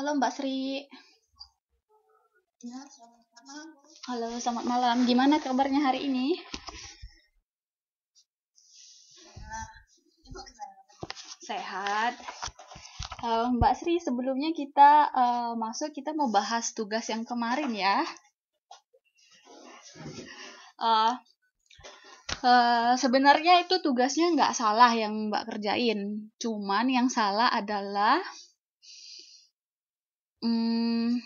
Halo Mbak Sri. Ya, Halo, selamat malam. Gimana kabarnya hari ini? Sehat. Uh, Mbak Sri, sebelumnya kita uh, masuk, kita mau bahas tugas yang kemarin ya. Uh, Uh, sebenarnya itu tugasnya nggak salah yang Mbak kerjain, cuman yang salah adalah hmm,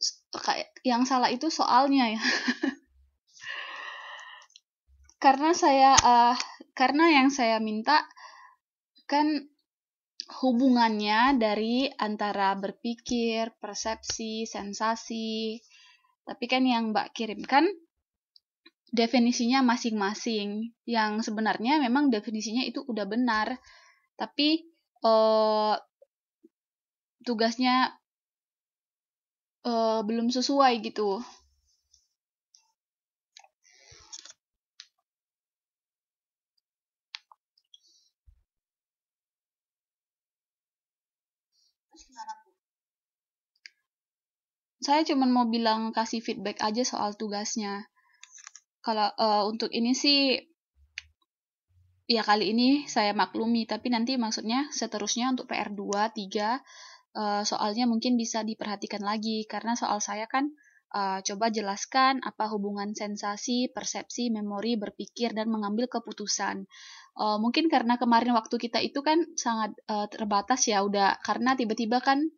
yang salah itu soalnya ya karena saya uh, karena yang saya minta kan hubungannya dari antara berpikir, persepsi, sensasi. Tapi kan yang Mbak kirimkan definisinya masing-masing. Yang sebenarnya memang definisinya itu udah benar. Tapi uh, tugasnya uh, belum sesuai gitu. Saya cuma mau bilang kasih feedback aja soal tugasnya. Kalau uh, untuk ini sih ya kali ini saya maklumi, tapi nanti maksudnya seterusnya untuk PR 2, 3 Eh, soalnya mungkin bisa diperhatikan lagi karena soal saya kan uh, coba jelaskan apa hubungan sensasi, persepsi, memori, berpikir dan mengambil keputusan. Uh, mungkin karena kemarin waktu kita itu kan sangat uh, terbatas ya udah karena tiba-tiba kan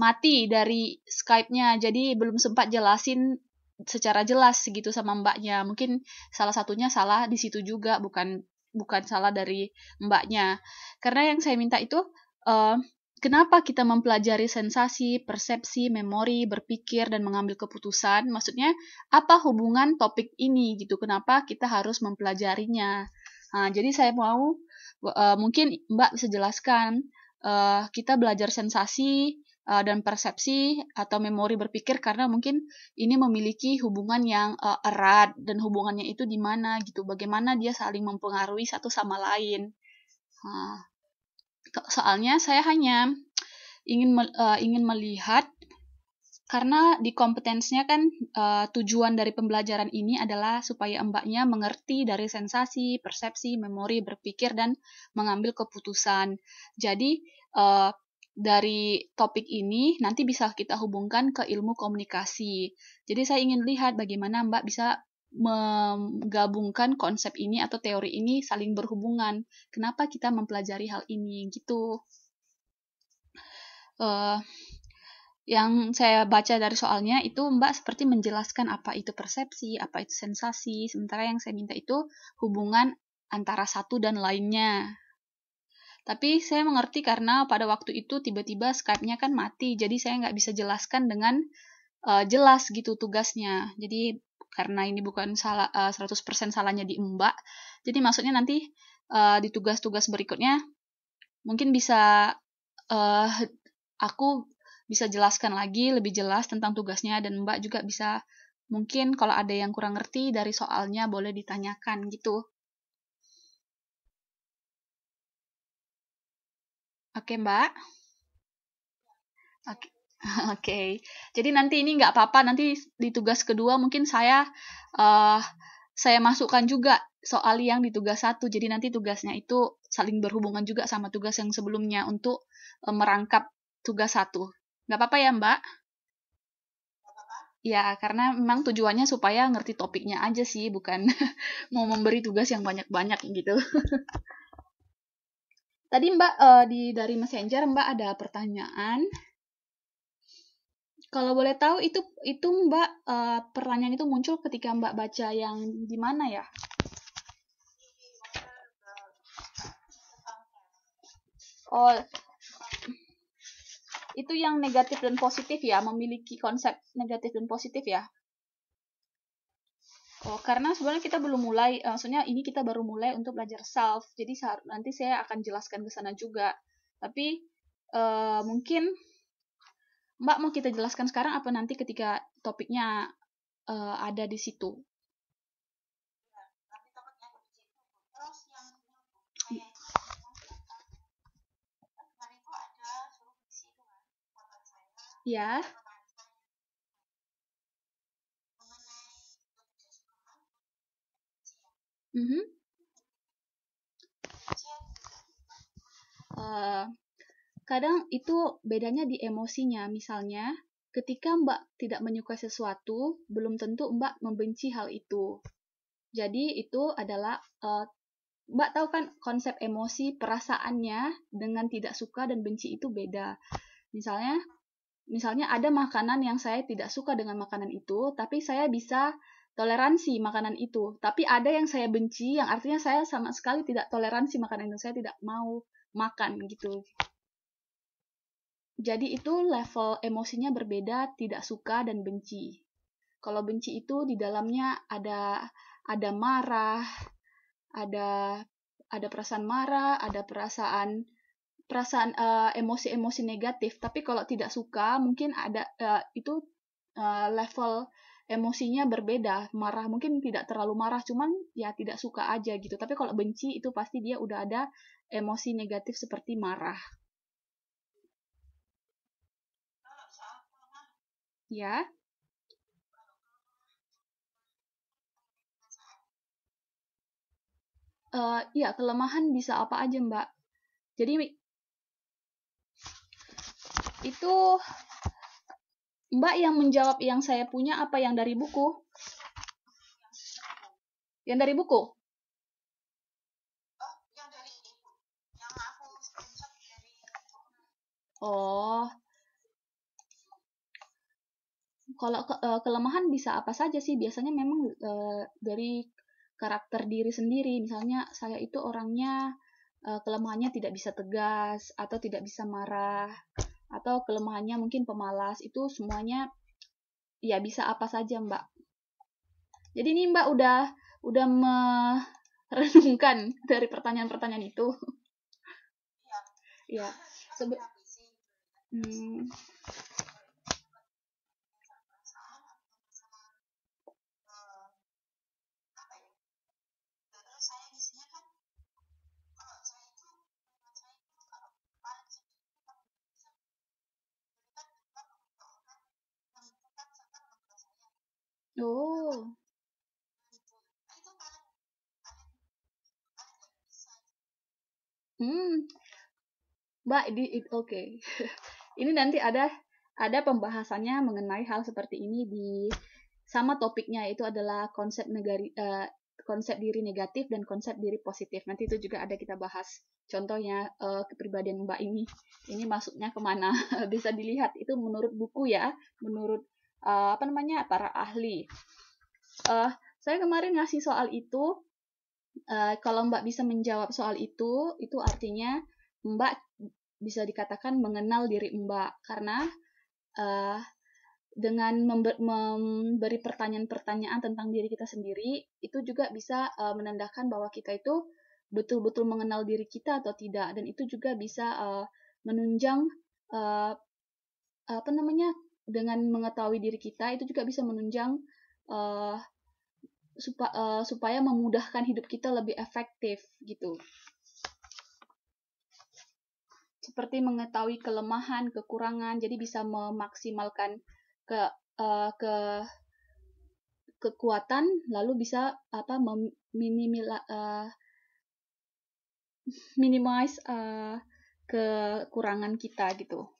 mati dari Skype-nya jadi belum sempat jelasin secara jelas gitu sama mbaknya. Mungkin salah satunya salah di situ juga bukan bukan salah dari mbaknya. Karena yang saya minta itu uh, kenapa kita mempelajari sensasi, persepsi, memori, berpikir, dan mengambil keputusan. Maksudnya, apa hubungan topik ini gitu? Kenapa kita harus mempelajarinya? Nah, jadi saya mau uh, mungkin Mbak bisa jelaskan uh, kita belajar sensasi uh, dan persepsi atau memori berpikir karena mungkin ini memiliki hubungan yang uh, erat dan hubungannya itu di mana gitu? Bagaimana dia saling mempengaruhi satu sama lain? Nah. Gitu. soalnya saya hanya ingin uh, ingin melihat karena di kompetensinya kan uh, tujuan dari pembelajaran ini adalah supaya mbaknya mengerti dari sensasi, persepsi, memori, berpikir dan mengambil keputusan. Jadi uh, dari topik ini nanti bisa kita hubungkan ke ilmu komunikasi. Jadi saya ingin lihat bagaimana mbak bisa menggabungkan konsep ini atau teori ini saling berhubungan. Kenapa kita mempelajari hal ini gitu? Uh, yang saya baca dari soalnya itu Mbak seperti menjelaskan apa itu persepsi, apa itu sensasi, sementara yang saya minta itu hubungan antara satu dan lainnya. Tapi saya mengerti karena pada waktu itu tiba-tiba Skype-nya kan mati, jadi saya nggak bisa jelaskan dengan uh, jelas gitu tugasnya. Jadi karena ini bukan salah uh, eh, 100% salahnya di Mbak. Jadi maksudnya nanti uh, di tugas-tugas berikutnya mungkin bisa uh, aku bisa jelaskan lagi lebih jelas tentang tugasnya dan Mbak juga bisa mungkin kalau ada yang kurang ngerti dari soalnya boleh ditanyakan gitu. Oke, Mbak. Oke. Oke, jadi nanti ini nggak apa-apa. Nanti di tugas kedua mungkin saya uh, saya masukkan juga soal yang di tugas satu. Jadi nanti tugasnya itu saling berhubungan juga sama tugas yang sebelumnya untuk uh, merangkap tugas satu. Nggak apa-apa ya Mbak? Ya, karena memang tujuannya supaya ngerti topiknya aja sih, bukan mau memberi tugas yang banyak-banyak gitu. Tadi Mbak uh, di dari Messenger Mbak ada pertanyaan. Kalau boleh tahu itu itu Mbak uh, pertanyaan itu muncul ketika Mbak baca yang di mana ya? Oh, itu yang negatif dan positif ya, memiliki konsep negatif dan positif ya. Oh, karena sebenarnya kita belum mulai, eh, maksudnya ini kita baru mulai untuk belajar self, jadi nanti saya akan jelaskan ke sana juga. Tapi uh, mungkin Mbak mau kita jelaskan sekarang apa nanti ketika topiknya uh, ada di situ? Ya. Mm -hmm. uh, kadang itu bedanya di emosinya. Misalnya, ketika Mbak tidak menyukai sesuatu, belum tentu Mbak membenci hal itu. Jadi itu adalah uh, Mbak tahu kan konsep emosi perasaannya dengan tidak suka dan benci itu beda. Misalnya, misalnya ada makanan yang saya tidak suka dengan makanan itu, tapi saya bisa toleransi makanan itu. Tapi ada yang saya benci, yang artinya saya sama sekali tidak toleransi makanan itu, saya tidak mau makan gitu. Jadi itu level emosinya berbeda, tidak suka dan benci. Kalau benci itu di dalamnya ada ada marah, ada ada perasaan marah, ada perasaan perasaan eh, emosi-emosi uh, negatif. Tapi kalau tidak suka, mungkin ada uh, itu uh, level emosinya berbeda. Marah mungkin tidak terlalu marah, cuman ya tidak suka aja gitu. Tapi kalau benci itu pasti dia udah ada emosi negatif seperti marah. ya. Uh, ya, kelemahan bisa apa aja, Mbak. Jadi, itu Mbak yang menjawab yang saya punya apa yang dari buku? Yang dari buku? Oh, kalau ke, uh, kelemahan bisa apa saja sih biasanya memang uh, dari karakter diri sendiri misalnya saya itu orangnya uh, kelemahannya tidak bisa tegas atau tidak bisa marah atau kelemahannya mungkin pemalas itu semuanya ya bisa apa saja mbak jadi ini mbak udah udah merenungkan dari pertanyaan-pertanyaan itu ya, ya. Sebe- hmm. Oh. Hmm. Mbak, di oke. Okay. ini nanti ada ada pembahasannya mengenai hal seperti ini di sama topiknya itu adalah konsep negari uh, konsep diri negatif dan konsep diri positif. Nanti itu juga ada kita bahas. Contohnya uh, kepribadian Mbak ini. Ini masuknya kemana? Bisa dilihat itu menurut buku ya, menurut uh, apa namanya para ahli. Uh, saya kemarin ngasih soal itu. Uh, kalau Mbak bisa menjawab soal itu, itu artinya Mbak bisa dikatakan mengenal diri Mbak karena uh, dengan memberi pertanyaan-pertanyaan tentang diri kita sendiri itu juga bisa uh, menandakan bahwa kita itu betul-betul mengenal diri kita atau tidak dan itu juga bisa uh, menunjang uh, apa namanya dengan mengetahui diri kita itu juga bisa menunjang uh, supa, uh, supaya memudahkan hidup kita lebih efektif gitu seperti mengetahui kelemahan kekurangan jadi bisa memaksimalkan ke uh, ke kekuatan lalu bisa apa Meminimal uh, minimize kekurangan kita gitu.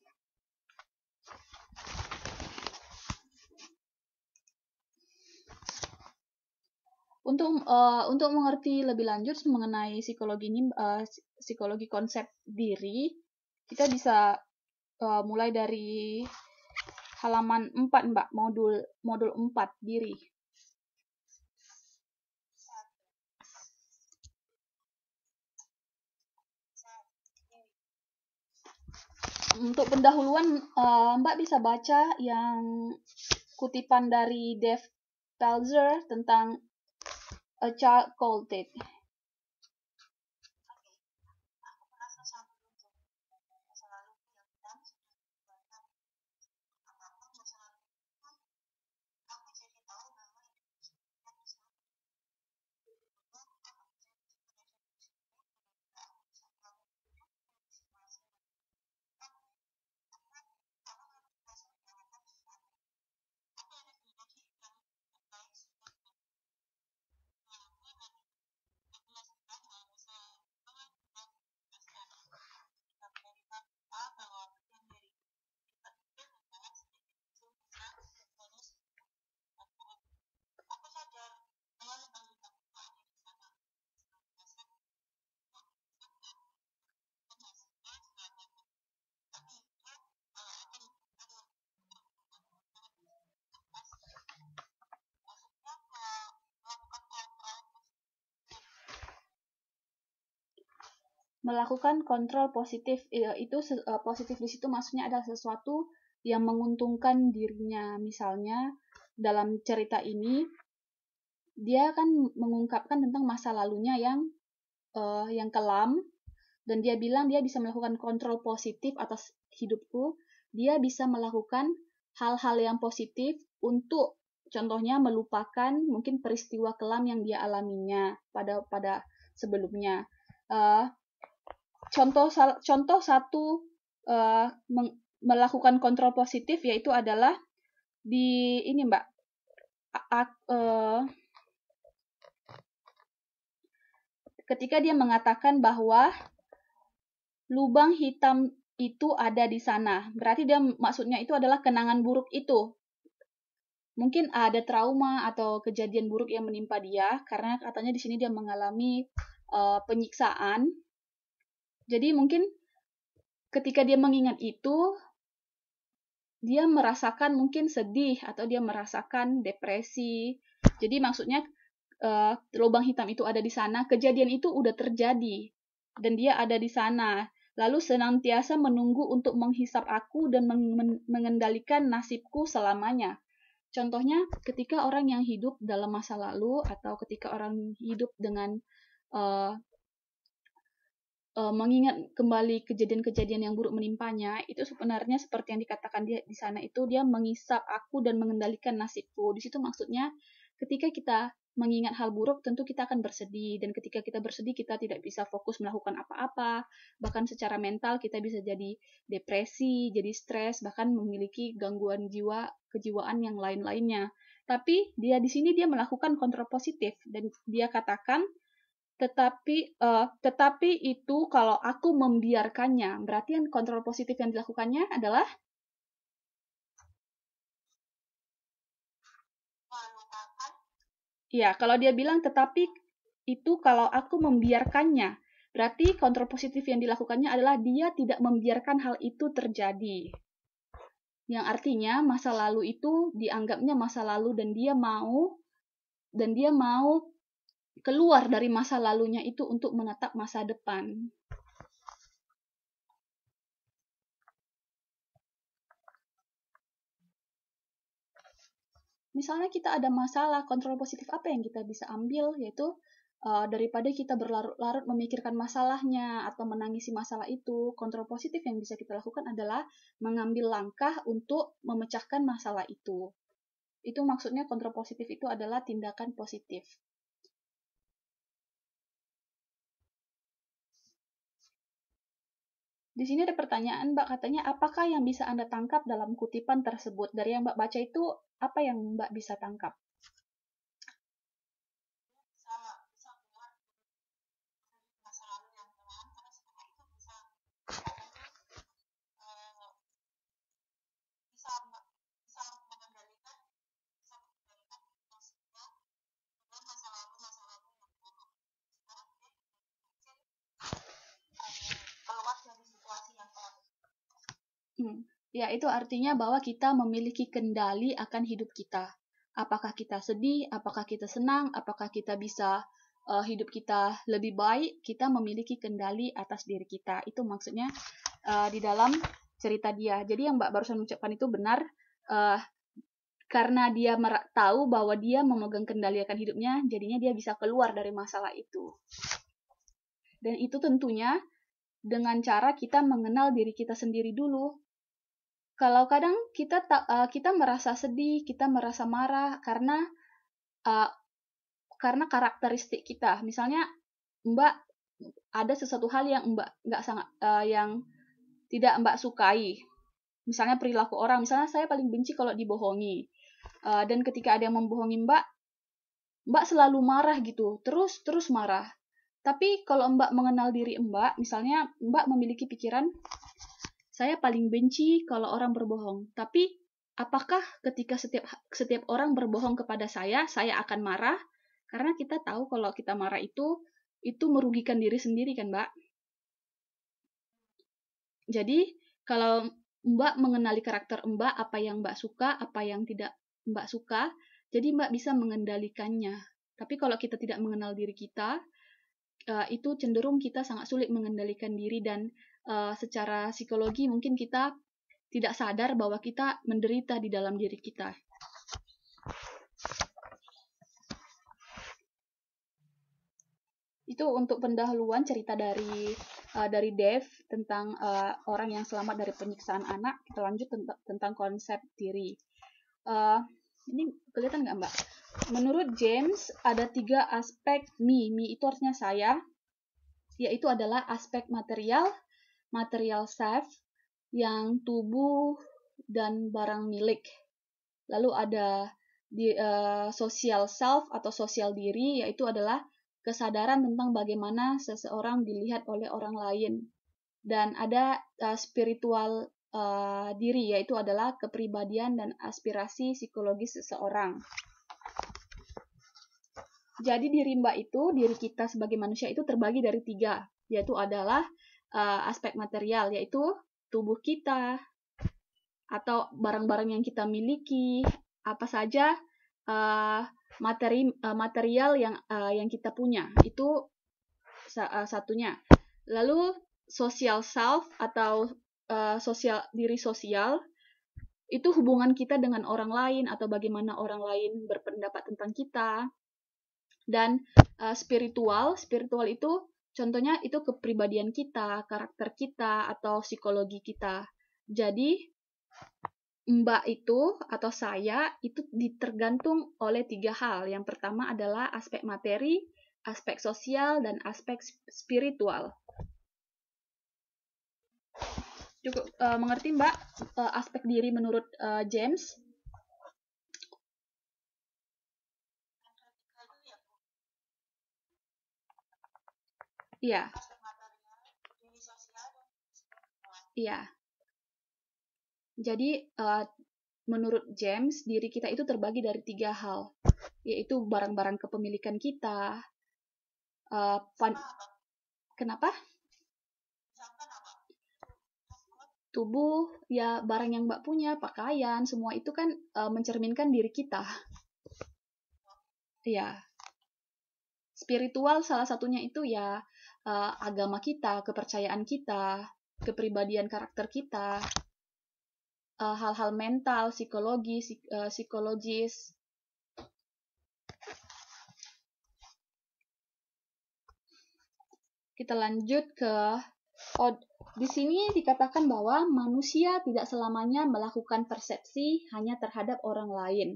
Untuk uh, untuk mengerti lebih lanjut mengenai psikologi ini uh, psikologi konsep diri, kita bisa uh, mulai dari halaman 4 Mbak, modul modul 4 diri. Untuk pendahuluan uh, Mbak bisa baca yang kutipan dari Dev Pelzer tentang a child called it melakukan kontrol positif eh, itu eh, positif di situ maksudnya adalah sesuatu yang menguntungkan dirinya misalnya dalam cerita ini dia kan mengungkapkan tentang masa lalunya yang uh, yang kelam dan dia bilang dia bisa melakukan kontrol positif atas hidupku dia bisa melakukan hal-hal yang positif untuk contohnya melupakan mungkin peristiwa kelam yang dia alaminya pada pada sebelumnya uh, contoh contoh satu uh, melakukan kontrol positif yaitu adalah di ini Mbak a, uh, ketika dia mengatakan bahwa lubang hitam itu ada di sana. Berarti dia maksudnya itu adalah kenangan buruk itu. Mungkin ada trauma atau kejadian buruk yang menimpa dia karena katanya di sini dia mengalami uh, penyiksaan jadi mungkin ketika dia mengingat itu, dia merasakan mungkin sedih atau dia merasakan depresi. Jadi maksudnya uh, lubang hitam itu ada di sana, kejadian itu udah terjadi dan dia ada di sana. Lalu senantiasa menunggu untuk menghisap aku dan meng mengendalikan nasibku selamanya. Contohnya ketika orang yang hidup dalam masa lalu atau ketika orang hidup dengan uh, uh, mengingat kembali kejadian-kejadian yang buruk menimpanya, itu sebenarnya seperti yang dikatakan dia di sana itu dia mengisap aku dan mengendalikan nasibku. Di situ maksudnya ketika kita mengingat hal buruk tentu kita akan bersedih dan ketika kita bersedih kita tidak bisa fokus melakukan apa-apa bahkan secara mental kita bisa jadi depresi jadi stres bahkan memiliki gangguan jiwa kejiwaan yang lain-lainnya tapi dia di sini dia melakukan kontra positif dan dia katakan tetapi uh, tetapi itu kalau aku membiarkannya berarti yang kontrol positif yang dilakukannya adalah Ya, kalau dia bilang tetapi itu kalau aku membiarkannya, berarti kontrol positif yang dilakukannya adalah dia tidak membiarkan hal itu terjadi. Yang artinya masa lalu itu dianggapnya masa lalu dan dia mau dan dia mau keluar dari masa lalunya itu untuk menatap masa depan. Misalnya kita ada masalah, kontrol positif apa yang kita bisa ambil yaitu eh, daripada kita berlarut-larut memikirkan masalahnya atau menangisi masalah itu, kontrol positif yang bisa kita lakukan adalah mengambil langkah untuk memecahkan masalah itu. Itu maksudnya kontrol positif itu adalah tindakan positif. Di sini ada pertanyaan, Mbak, katanya apakah yang bisa Anda tangkap dalam kutipan tersebut? Dari yang Mbak baca itu, apa yang Mbak bisa tangkap? Hmm. Ya, itu artinya bahwa kita memiliki kendali akan hidup kita. Apakah kita sedih, apakah kita senang, apakah kita bisa uh, hidup kita lebih baik, kita memiliki kendali atas diri kita. Itu maksudnya uh, di dalam cerita dia. Jadi yang Mbak barusan ucapkan itu benar uh, karena dia tahu bahwa dia memegang kendali akan hidupnya, jadinya dia bisa keluar dari masalah itu. Dan itu tentunya dengan cara kita mengenal diri kita sendiri dulu, kalau kadang kita ta, uh, kita merasa sedih, kita merasa marah karena uh, karena karakteristik kita. Misalnya Mbak ada sesuatu hal yang Mbak nggak sangat uh, yang tidak Mbak sukai. Misalnya perilaku orang, misalnya saya paling benci kalau dibohongi. Uh, dan ketika ada yang membohongi Mbak, Mbak selalu marah gitu, terus terus marah. Tapi kalau Mbak mengenal diri Mbak, misalnya Mbak memiliki pikiran saya paling benci kalau orang berbohong, tapi apakah ketika setiap setiap orang berbohong kepada saya, saya akan marah? Karena kita tahu kalau kita marah itu itu merugikan diri sendiri kan, Mbak? Jadi, kalau Mbak mengenali karakter Mbak, apa yang Mbak suka, apa yang tidak Mbak suka, jadi Mbak bisa mengendalikannya. Tapi kalau kita tidak mengenal diri kita, eh, itu cenderung kita sangat sulit mengendalikan diri dan uh, secara psikologi mungkin kita tidak sadar bahwa kita menderita di dalam diri kita. Itu untuk pendahuluan cerita dari uh, dari Dev tentang uh, orang yang selamat dari penyiksaan anak. Kita lanjut tentang, tentang konsep diri. Uh, ini kelihatan nggak Mbak? Menurut James ada tiga aspek me. Me itu artinya saya, yaitu adalah aspek material, material safe yang tubuh dan barang milik. Lalu ada di, uh, social self atau sosial diri yaitu adalah kesadaran tentang bagaimana seseorang dilihat oleh orang lain. Dan ada uh, spiritual uh, diri yaitu adalah kepribadian dan aspirasi psikologis seseorang. Jadi diri mbak itu diri kita sebagai manusia itu terbagi dari tiga yaitu adalah uh, aspek material yaitu tubuh kita atau barang-barang yang kita miliki, apa saja uh, materi uh, material yang uh, yang kita punya. Itu uh, satunya. Lalu social self atau uh, sosial diri sosial itu hubungan kita dengan orang lain atau bagaimana orang lain berpendapat tentang kita dan uh, spiritual spiritual itu Contohnya itu kepribadian kita, karakter kita, atau psikologi kita. Jadi, Mbak itu atau saya itu ditergantung oleh tiga hal. Yang pertama adalah aspek materi, aspek sosial, dan aspek spiritual. Cukup uh, mengerti Mbak uh, aspek diri menurut uh, James? Iya. Iya. Jadi uh, menurut James diri kita itu terbagi dari tiga hal, yaitu barang-barang kepemilikan kita. Uh, pan Kenapa? Tubuh, ya barang yang Mbak punya, pakaian, semua itu kan uh, mencerminkan diri kita. Iya. Spiritual salah satunya itu ya uh, agama kita, kepercayaan kita, kepribadian karakter kita, hal eh, hal-hal mental, psikologi, psik- uh, psikologis. Kita lanjut ke oh, di sini dikatakan bahwa manusia tidak selamanya melakukan persepsi hanya terhadap orang lain.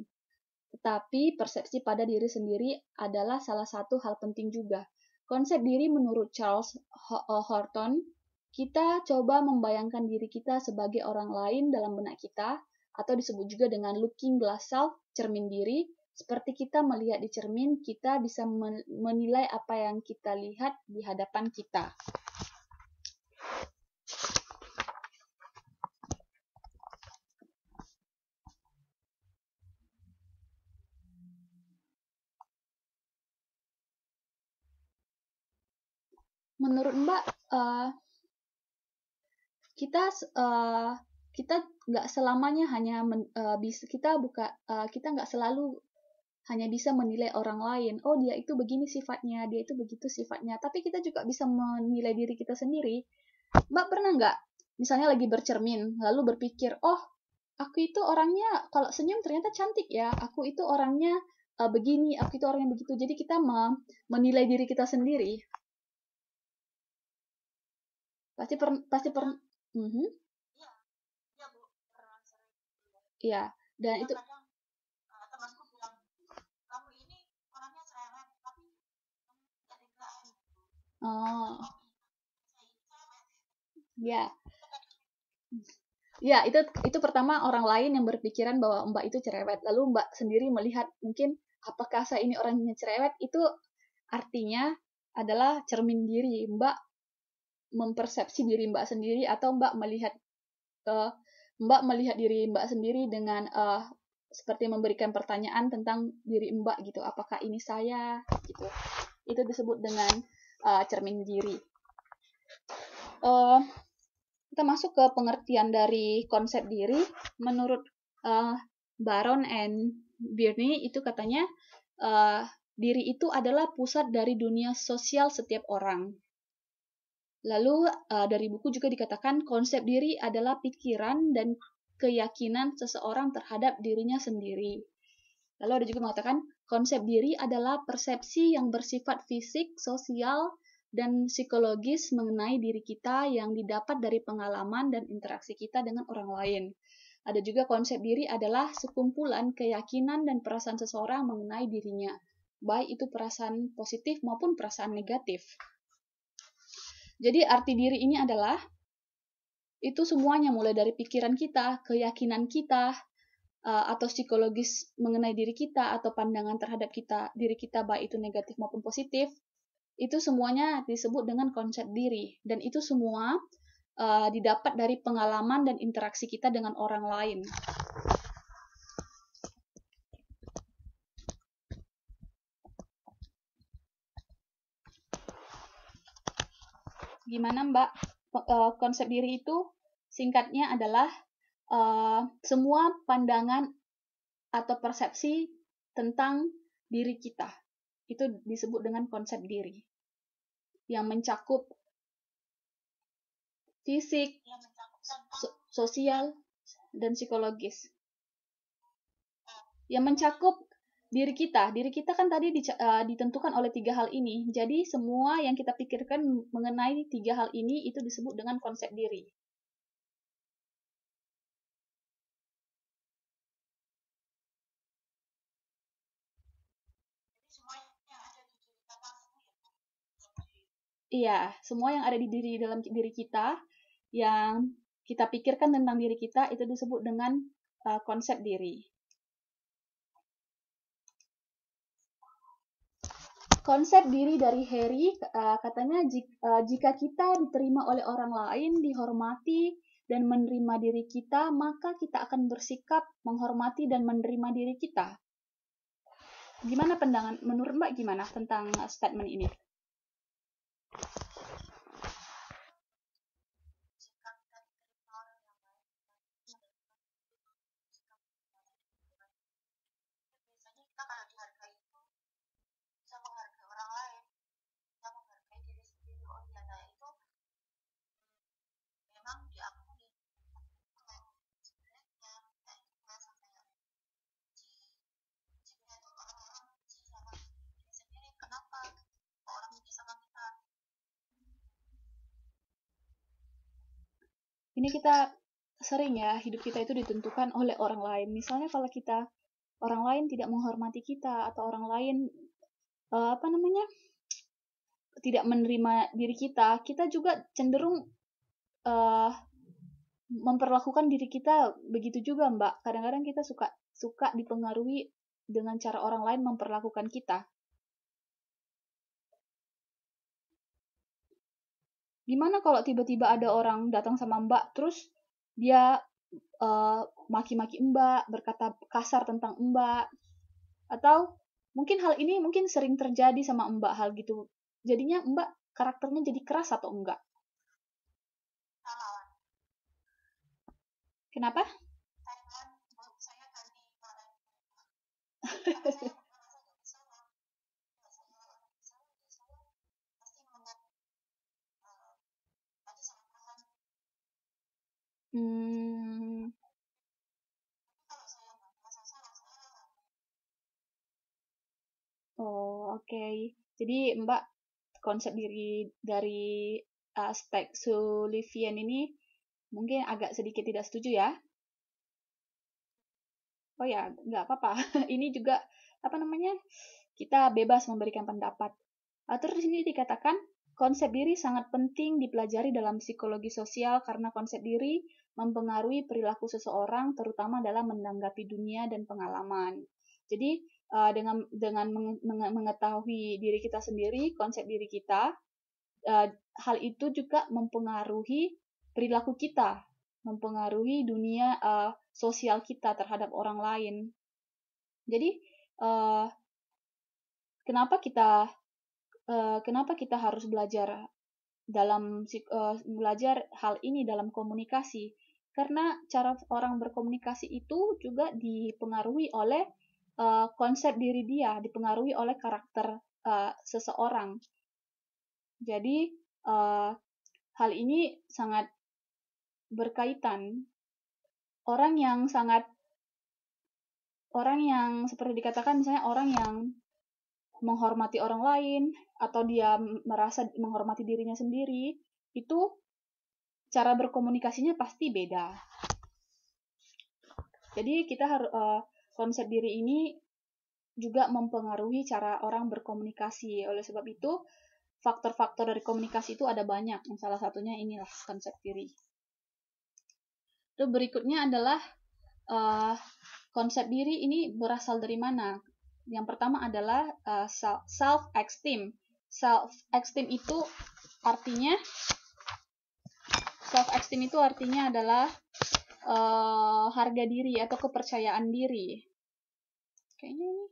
Tetapi persepsi pada diri sendiri adalah salah satu hal penting juga. Konsep diri menurut Charles eh, Horton, kita coba membayangkan diri kita sebagai orang lain dalam benak kita, atau disebut juga dengan looking glass self, cermin diri. Seperti kita melihat di cermin, kita bisa menilai apa yang kita lihat di hadapan kita. menurut Mbak uh, kita uh, kita nggak selamanya hanya men, uh, bisa kita buka uh, kita nggak selalu hanya bisa menilai orang lain oh dia itu begini sifatnya dia itu begitu sifatnya tapi kita juga bisa menilai diri kita sendiri mbak pernah nggak misalnya lagi bercermin lalu berpikir oh aku itu orangnya kalau senyum ternyata cantik ya aku itu orangnya uh, begini aku itu orangnya begitu jadi kita menilai diri kita sendiri Pasti per pasti per Mm -hmm. Iya, Pernah iya, dan itu eh, Oh. Ya. Ya, itu itu pertama orang lain yang berpikiran bahwa Mbak itu cerewet. Lalu Mbak sendiri melihat mungkin apakah saya ini orangnya cerewet itu artinya adalah cermin diri Mbak mempersepsi diri Mbak sendiri atau Mbak melihat uh, Mbak melihat diri Mbak sendiri dengan uh, seperti memberikan pertanyaan tentang diri Mbak gitu, apakah ini saya gitu. Itu disebut dengan uh, cermin diri. Uh, kita masuk ke pengertian dari konsep diri menurut uh, Baron and Birney itu katanya uh, diri itu adalah pusat dari dunia sosial setiap orang Lalu uh, dari buku juga dikatakan konsep diri adalah pikiran dan keyakinan seseorang terhadap dirinya sendiri. Lalu ada juga mengatakan konsep diri adalah persepsi yang bersifat fisik, sosial, dan psikologis mengenai diri kita yang didapat dari pengalaman dan interaksi kita dengan orang lain. Ada juga konsep diri adalah sekumpulan keyakinan dan perasaan seseorang mengenai dirinya, baik itu perasaan positif maupun perasaan negatif. Jadi arti diri ini adalah itu semuanya mulai dari pikiran kita, keyakinan kita, eh, atau psikologis mengenai diri kita atau pandangan terhadap kita diri kita baik itu negatif maupun positif itu semuanya disebut dengan konsep diri dan itu semua uh, didapat dari pengalaman dan interaksi kita dengan orang lain. Gimana Mbak? Eh, konsep diri itu singkatnya adalah eh, semua pandangan atau persepsi tentang diri kita. Itu disebut dengan konsep diri. Yang mencakup fisik, sosial, dan psikologis. Yang mencakup diri kita. Diri kita kan tadi di, uh, eh, ditentukan oleh tiga hal ini. Jadi semua yang kita pikirkan mengenai tiga hal ini itu disebut dengan konsep diri. Iya, semua yang ada di diri dalam diri kita yang kita pikirkan tentang diri kita itu disebut dengan uh, konsep diri. konsep diri dari Harry uh, katanya jika, uh, eh, jika kita diterima oleh orang lain, dihormati dan menerima diri kita, maka kita akan bersikap menghormati dan menerima diri kita. Gimana pandangan menurut Mbak gimana tentang statement ini? ini kita sering ya hidup kita itu ditentukan oleh orang lain misalnya kalau kita orang lain tidak menghormati kita atau orang lain uh, apa namanya tidak menerima diri kita kita juga cenderung uh, memperlakukan diri kita begitu juga mbak kadang-kadang kita suka suka dipengaruhi dengan cara orang lain memperlakukan kita Gimana kalau tiba-tiba ada orang datang sama Mbak terus dia eh, maki-maki uh, Mbak, berkata kasar tentang Mbak atau mungkin hal ini mungkin sering terjadi sama Mbak hal gitu. Jadinya Mbak karakternya jadi keras atau enggak? Kenapa? Kan, Hmm. Oh, oke. Okay. Jadi Mbak konsep diri dari eh, aspek Sulivian ini mungkin agak sedikit tidak setuju ya. Oh ya, nggak apa-apa. ini juga apa namanya? Kita bebas memberikan pendapat. Ah, terus sini dikatakan konsep diri sangat penting dipelajari dalam psikologi sosial karena konsep diri mempengaruhi perilaku seseorang terutama dalam menanggapi dunia dan pengalaman. Jadi eh, dengan dengan mengetahui diri kita sendiri, konsep diri kita, eh, hal itu juga mempengaruhi perilaku kita, mempengaruhi dunia eh, sosial kita terhadap orang lain. Jadi kenapa kita kenapa kita harus belajar dalam belajar hal ini dalam komunikasi? Karena cara orang berkomunikasi itu juga dipengaruhi oleh uh, konsep diri dia, dipengaruhi oleh karakter uh, seseorang. Jadi uh, hal ini sangat berkaitan. Orang yang sangat orang yang seperti dikatakan misalnya orang yang menghormati orang lain atau dia merasa menghormati dirinya sendiri itu cara berkomunikasinya pasti beda. Jadi kita harus uh, eh, konsep diri ini juga mempengaruhi cara orang berkomunikasi. Oleh sebab itu, faktor-faktor dari komunikasi itu ada banyak. Salah satunya inilah konsep diri. Lalu berikutnya adalah uh, konsep diri ini berasal dari mana? Yang pertama adalah uh, self-esteem. Self-esteem itu artinya self esteem itu artinya adalah uh, harga diri atau kepercayaan diri kayaknya ini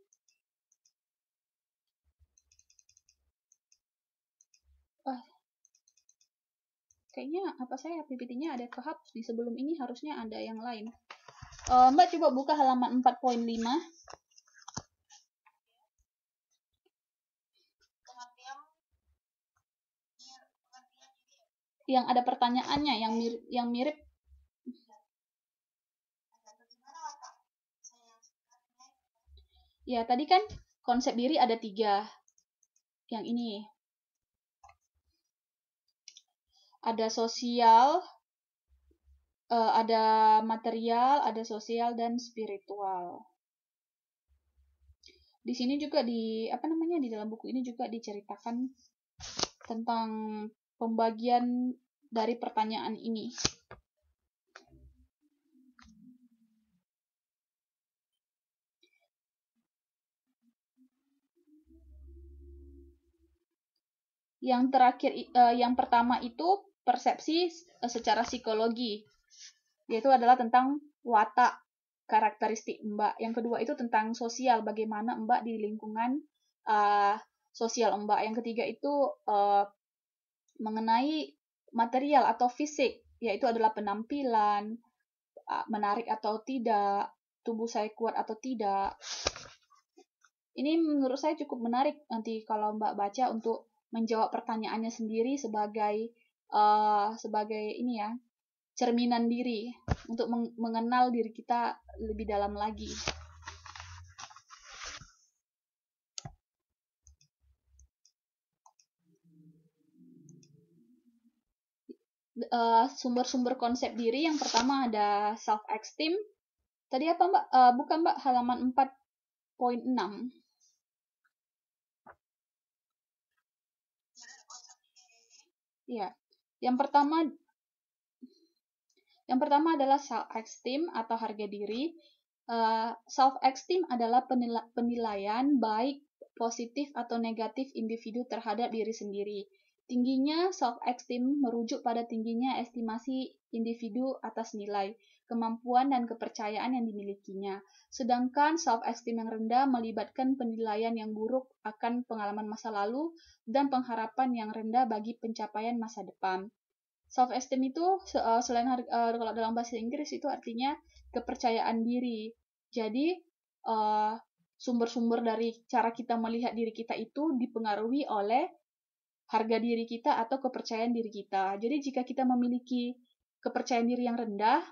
Wah. kayaknya apa saya PPT-nya ada kehapus nih. sebelum ini harusnya ada yang lain uh, Mbak coba buka halaman 4.5 yang ada pertanyaannya yang mirip yang mirip Ya, tadi kan konsep diri ada tiga. Yang ini. Ada sosial, eh, ada material, ada sosial, dan spiritual. Di sini juga di, apa namanya, di dalam buku ini juga diceritakan tentang pembagian dari pertanyaan ini. Yang terakhir, eh, yang pertama itu persepsi eh, secara psikologi, yaitu adalah tentang watak karakteristik Mbak. Yang kedua itu tentang sosial, bagaimana Mbak di lingkungan uh, sosial Mbak. Yang ketiga itu uh, mengenai material atau fisik, yaitu adalah penampilan, menarik atau tidak, tubuh saya kuat atau tidak. Ini menurut saya cukup menarik nanti kalau Mbak baca untuk menjawab pertanyaannya sendiri sebagai uh, sebagai ini ya cerminan diri untuk mengenal diri kita lebih dalam lagi. sumber eh, sumber-sumber konsep diri yang pertama ada self esteem. Tadi apa Mbak? Uh, bukan Mbak, halaman 4.6. Ya. Yang pertama yang pertama adalah self esteem atau harga diri. Uh, eh, self esteem adalah penila penilaian baik positif atau negatif individu terhadap diri sendiri. Tingginya self-esteem merujuk pada tingginya estimasi individu atas nilai, kemampuan, dan kepercayaan yang dimilikinya. Sedangkan self-esteem yang rendah melibatkan penilaian yang buruk akan pengalaman masa lalu dan pengharapan yang rendah bagi pencapaian masa depan. Self-esteem itu eh, selain eh, kalau dalam bahasa Inggris itu artinya kepercayaan diri. Jadi, eh, sumber-sumber dari cara kita melihat diri kita itu dipengaruhi oleh harga diri kita atau kepercayaan diri kita. Jadi jika kita memiliki kepercayaan diri yang rendah,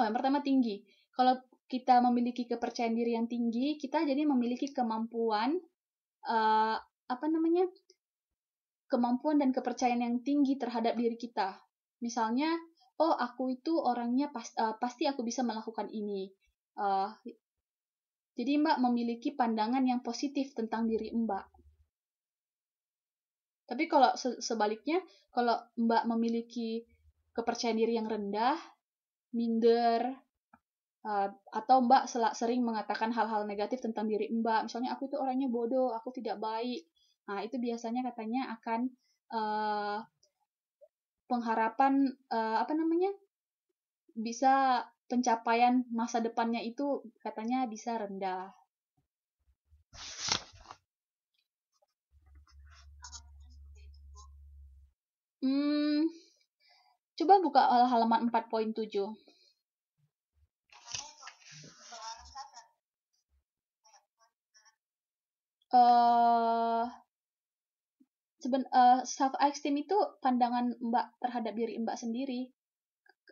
oh yang pertama tinggi. Kalau kita memiliki kepercayaan diri yang tinggi, kita jadi memiliki kemampuan uh, apa namanya? kemampuan dan kepercayaan yang tinggi terhadap diri kita. Misalnya, oh aku itu orangnya pas, uh, pasti aku bisa melakukan ini. Uh, jadi Mbak memiliki pandangan yang positif tentang diri Mbak. Tapi kalau se sebaliknya, kalau Mbak memiliki kepercayaan diri yang rendah, minder, uh, atau Mbak sering mengatakan hal-hal negatif tentang diri Mbak, misalnya aku itu orangnya bodoh, aku tidak baik. Nah, itu biasanya katanya akan uh, pengharapan uh, apa namanya? bisa pencapaian masa depannya itu katanya bisa rendah. Hmm, coba buka halaman 4.7. Uh, eh, seben uh, self esteem itu pandangan Mbak terhadap diri Mbak sendiri.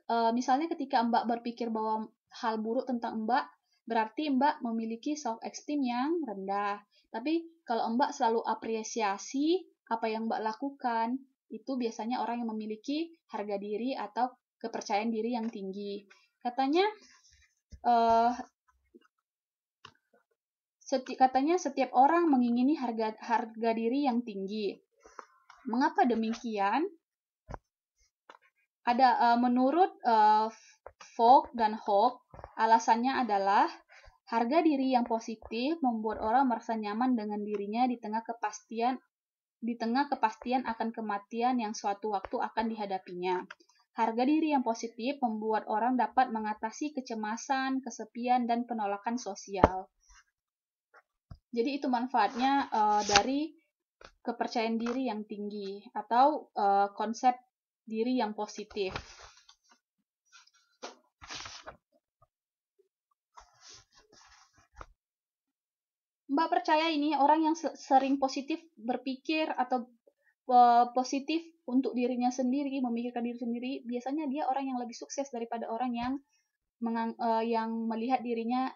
Uh, misalnya ketika Mbak berpikir bahwa hal buruk tentang Mbak, berarti Mbak memiliki self esteem yang rendah. Tapi kalau Mbak selalu apresiasi apa yang Mbak lakukan, itu biasanya orang yang memiliki harga diri atau kepercayaan diri yang tinggi. Katanya uh, seti katanya setiap orang mengingini harga harga diri yang tinggi. Mengapa demikian? Ada uh, menurut uh, Fogg dan Hawk, alasannya adalah harga diri yang positif membuat orang merasa nyaman dengan dirinya di tengah kepastian di tengah kepastian akan kematian yang suatu waktu akan dihadapinya. Harga diri yang positif membuat orang dapat mengatasi kecemasan, kesepian, dan penolakan sosial. Jadi itu manfaatnya uh, dari kepercayaan diri yang tinggi atau uh, konsep diri yang positif. Mbak percaya ini orang yang sering positif berpikir atau e, positif untuk dirinya sendiri, memikirkan diri sendiri, biasanya dia orang yang lebih sukses daripada orang yang mengang, uh, yang melihat dirinya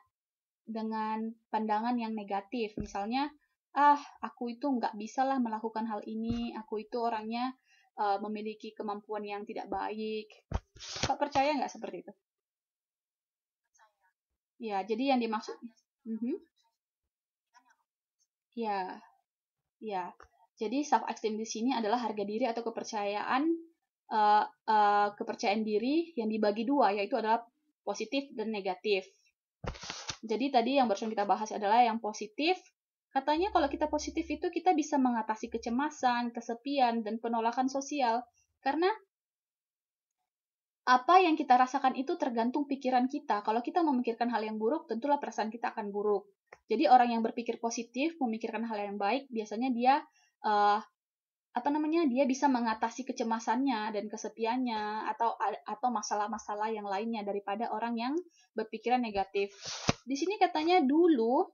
dengan pandangan yang negatif. Misalnya, ah, aku itu nggak bisa lah melakukan hal ini, aku itu orangnya uh, memiliki kemampuan yang tidak baik. Pak percaya nggak seperti itu? Ya, jadi yang dimaksud. Mm -hmm. Ya, ya. Jadi self esteem di sini adalah harga diri atau kepercayaan uh, uh, kepercayaan diri yang dibagi dua yaitu adalah positif dan negatif. Jadi tadi yang barusan kita bahas adalah yang positif. Katanya kalau kita positif itu kita bisa mengatasi kecemasan, kesepian dan penolakan sosial karena apa yang kita rasakan itu tergantung pikiran kita. Kalau kita memikirkan hal yang buruk, tentulah perasaan kita akan buruk. Jadi orang yang berpikir positif, memikirkan hal yang baik, biasanya dia uh, apa namanya? Dia bisa mengatasi kecemasannya dan kesepiannya atau atau masalah-masalah yang lainnya daripada orang yang berpikiran negatif. Di sini katanya dulu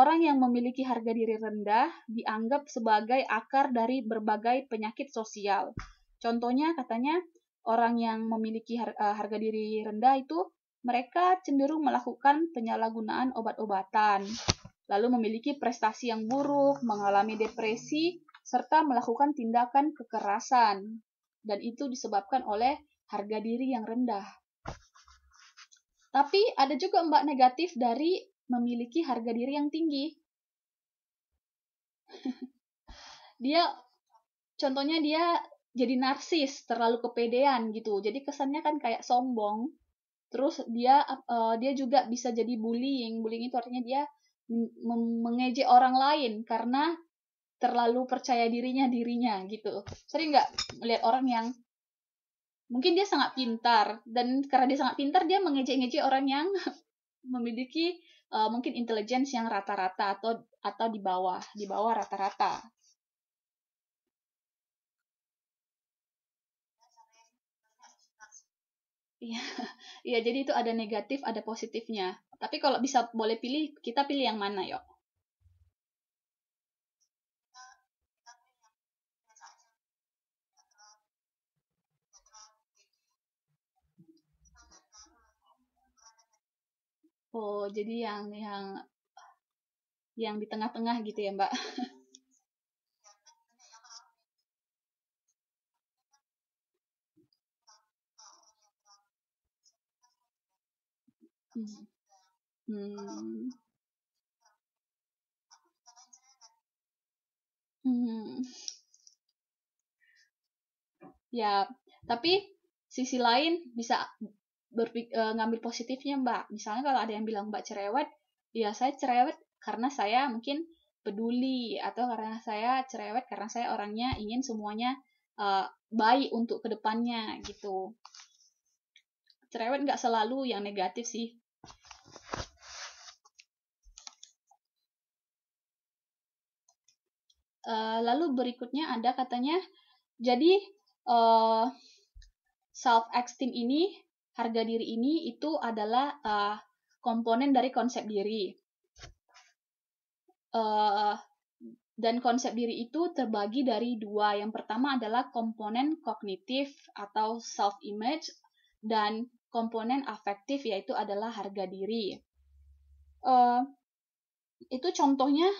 orang yang memiliki harga diri rendah dianggap sebagai akar dari berbagai penyakit sosial. Contohnya katanya orang yang memiliki eh, harga diri rendah itu mereka cenderung melakukan penyalahgunaan obat-obatan, lalu memiliki prestasi yang buruk, mengalami depresi, serta melakukan tindakan kekerasan, dan itu disebabkan oleh harga diri yang rendah. Tapi ada juga mbak negatif dari memiliki harga diri yang tinggi. dia, contohnya dia jadi narsis, terlalu kepedean gitu. Jadi kesannya kan kayak sombong, Terus dia uh, dia juga bisa jadi bullying. Bullying itu artinya dia mengejek orang lain karena terlalu percaya dirinya dirinya gitu. Sering nggak melihat orang yang mungkin dia sangat pintar dan karena dia sangat pintar dia mengejek-ngejek orang yang memiliki uh, mungkin intelligence yang rata-rata atau atau di bawah di bawah rata-rata Iya, iya jadi itu ada negatif, ada positifnya. Tapi kalau bisa boleh pilih, kita pilih yang mana, yuk? Oh, jadi yang yang yang di tengah-tengah gitu ya, Mbak. Hmm. Hmm. hmm. Ya, tapi sisi lain bisa berpik e, ngambil positifnya Mbak. Misalnya kalau ada yang bilang Mbak cerewet, ya saya cerewet karena saya mungkin peduli atau karena saya cerewet karena saya orangnya ingin semuanya uh, baik untuk kedepannya gitu. Cerewet nggak selalu yang negatif sih. Eh, lalu berikutnya ada katanya, jadi uh, self-esteem ini, harga diri ini itu adalah uh, komponen dari konsep diri. Uh, dan konsep diri itu terbagi dari dua. Yang pertama adalah komponen kognitif atau self-image dan komponen afektif yaitu adalah harga diri. Uh, itu contohnya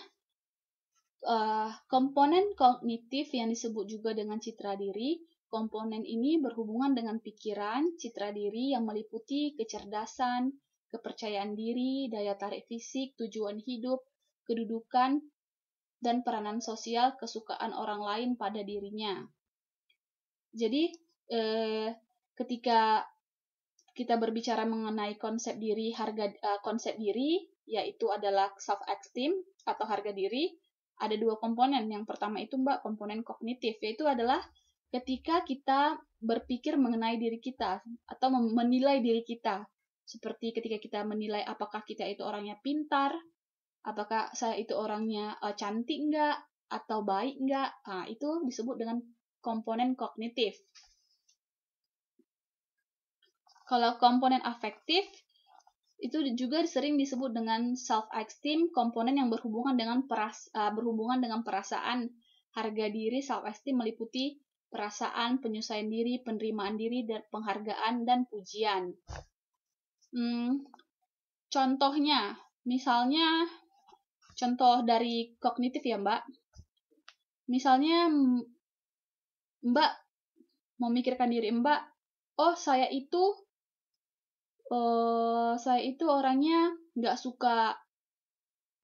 uh, komponen kognitif yang disebut juga dengan citra diri. Komponen ini berhubungan dengan pikiran, citra diri yang meliputi kecerdasan, kepercayaan diri, daya tarik fisik, tujuan hidup, kedudukan, dan peranan sosial kesukaan orang lain pada dirinya. Jadi, eh, ketika kita berbicara mengenai konsep diri harga eh, konsep diri yaitu adalah self esteem atau harga diri ada dua komponen. Yang pertama itu Mbak komponen kognitif yaitu adalah ketika kita berpikir mengenai diri kita atau menilai diri kita. Seperti ketika kita menilai apakah kita itu orangnya pintar, apakah saya itu orangnya eh, cantik enggak atau baik enggak. Nah, itu disebut dengan komponen kognitif. Kalau komponen afektif itu juga sering disebut dengan self esteem, komponen yang berhubungan dengan peras uh, berhubungan dengan perasaan. Harga diri self esteem meliputi perasaan, penyesuaian diri, penerimaan diri dan penghargaan dan pujian. Hmm, contohnya, misalnya contoh dari kognitif ya, Mbak. Misalnya Mbak memikirkan diri Mbak, oh saya itu uh, saya itu orangnya nggak suka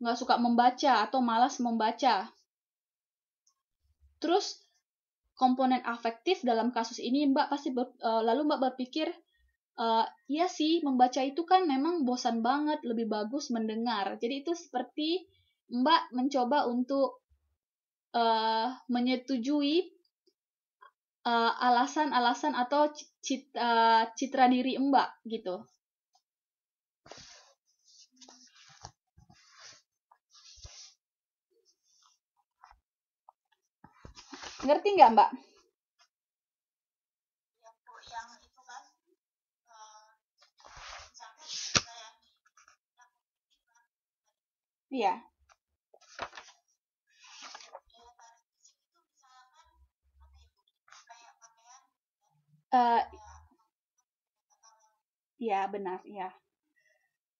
nggak suka membaca atau malas membaca. Terus komponen afektif dalam kasus ini Mbak pasti ber, uh, lalu Mbak berpikir uh, ya sih membaca itu kan memang bosan banget lebih bagus mendengar. Jadi itu seperti Mbak mencoba untuk uh, menyetujui alasan-alasan uh, atau cita, citra diri Mbak gitu. Ngerti nggak Mbak? Iya. Uh, ya benar ya.